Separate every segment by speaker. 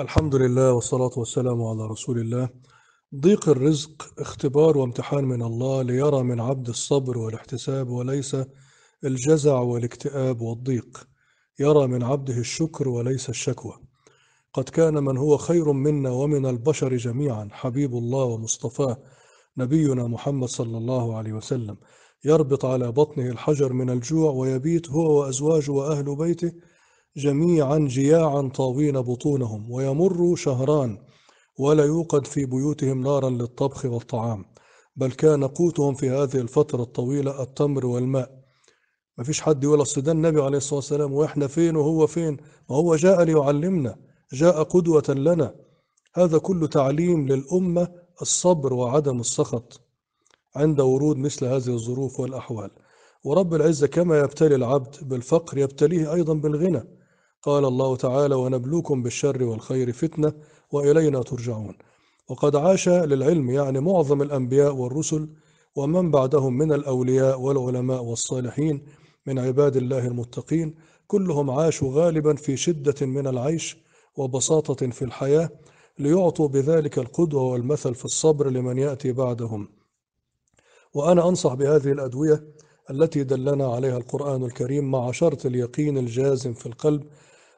Speaker 1: الحمد لله والصلاة والسلام على رسول الله ضيق الرزق اختبار وامتحان من الله ليرى من عبد الصبر والاحتساب وليس الجزع والاكتئاب والضيق يرى من عبده الشكر وليس الشكوى قد كان من هو خير منا ومن البشر جميعا حبيب الله ومصطفاه نبينا محمد صلى الله عليه وسلم يربط على بطنه الحجر من الجوع ويبيت هو وازواجه واهل بيته جميعا جياعا طاوين بطونهم ويمر شهران ولا يوقد في بيوتهم نارا للطبخ والطعام بل كان قوتهم في هذه الفترة الطويلة التمر والماء ما فيش حد يقول اصل النبي عليه الصلاة والسلام واحنا فين وهو فين ما هو جاء ليعلمنا جاء قدوة لنا هذا كله تعليم للأمة الصبر وعدم السخط عند ورود مثل هذه الظروف والأحوال ورب العزة كما يبتلي العبد بالفقر يبتليه أيضا بالغنى قال الله تعالى ونبلوكم بالشر والخير فتنة وإلينا ترجعون وقد عاش للعلم يعني معظم الأنبياء والرسل ومن بعدهم من الأولياء والعلماء والصالحين من عباد الله المتقين كلهم عاشوا غالبا في شدة من العيش وبساطة في الحياة ليعطوا بذلك القدوة والمثل في الصبر لمن يأتي بعدهم وأنا أنصح بهذه الأدوية التي دلنا عليها القرآن الكريم مع شرط اليقين الجازم في القلب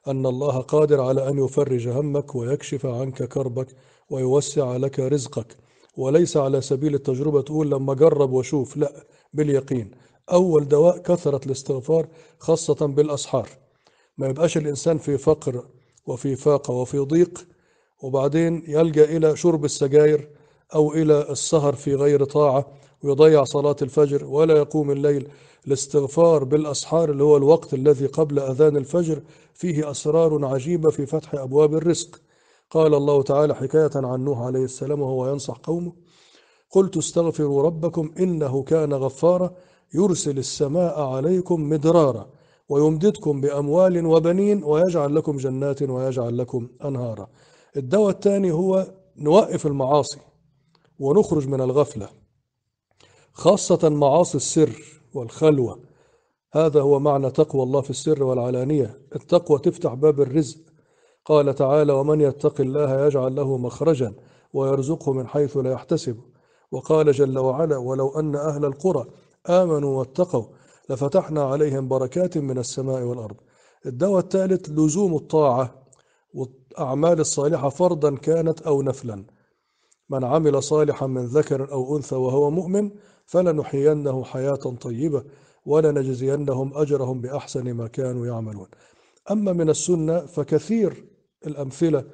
Speaker 1: أن الله قادر على أن يفرج همك ويكشف عنك كربك ويوسع لك رزقك وليس على سبيل التجربة تقول لما جرب وشوف لا باليقين أول دواء كثرة الاستغفار خاصة بالأسحار ما يبقاش الإنسان في فقر وفي فاقة وفي ضيق وبعدين يلجأ إلى شرب السجاير أو إلى السهر في غير طاعة ويضيع صلاة الفجر ولا يقوم الليل الاستغفار بالأسحار اللي هو الوقت الذي قبل أذان الفجر فيه أسرار عجيبة في فتح أبواب الرزق قال الله تعالى حكاية عن نوح عليه السلام وهو ينصح قومه قلت استغفروا ربكم إنه كان غفارا يرسل السماء عليكم مدرارا ويمددكم بأموال وبنين ويجعل لكم جنات ويجعل لكم أنهارا الدواء الثاني هو نوقف المعاصي ونخرج من الغفله خاصة معاصي السر والخلوة هذا هو معنى تقوى الله في السر والعلانية التقوى تفتح باب الرزق قال تعالى ومن يتق الله يجعل له مخرجا ويرزقه من حيث لا يحتسب وقال جل وعلا ولو أن أهل القرى آمنوا واتقوا لفتحنا عليهم بركات من السماء والأرض الدواء الثالث لزوم الطاعة والأعمال الصالحة فرضا كانت أو نفلا من عمل صالحا من ذكر أو أنثى وهو مؤمن فلنحيينه حياة طيبة ولنجزينهم أجرهم بأحسن ما كانوا يعملون أما من السنة فكثير الأمثلة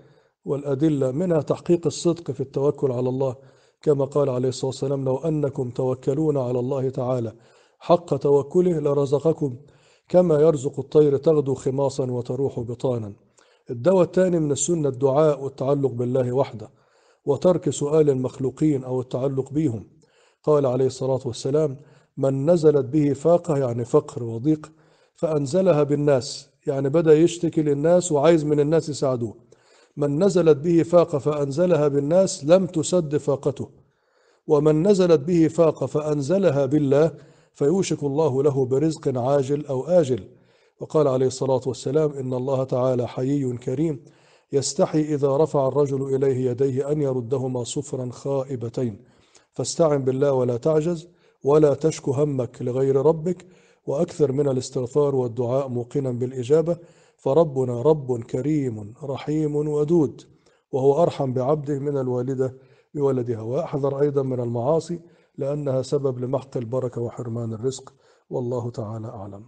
Speaker 1: والأدلة منها تحقيق الصدق في التوكل على الله كما قال عليه الصلاة والسلام لو أنكم توكلون على الله تعالى حق توكله لرزقكم كما يرزق الطير تغدو خماصا وتروح بطانا الدواء الثاني من السنة الدعاء والتعلق بالله وحده وترك سؤال المخلوقين أو التعلق بهم قال عليه الصلاة والسلام من نزلت به فاقة يعني فقر وضيق فأنزلها بالناس يعني بدأ يشتكي للناس وعايز من الناس يساعدوه من نزلت به فاقة فأنزلها بالناس لم تسد فاقته ومن نزلت به فاقة فأنزلها بالله فيوشك الله له برزق عاجل أو آجل وقال عليه الصلاة والسلام إن الله تعالى حيي كريم يستحي إذا رفع الرجل إليه يديه أن يردهما صفرا خائبتين فاستعن بالله ولا تعجز ولا تشكو همك لغير ربك وأكثر من الاستغفار والدعاء موقنا بالإجابة فربنا رب كريم رحيم ودود وهو أرحم بعبده من الوالدة بولدها وأحذر أيضا من المعاصي لأنها سبب لمحق البركة وحرمان الرزق والله تعالى أعلم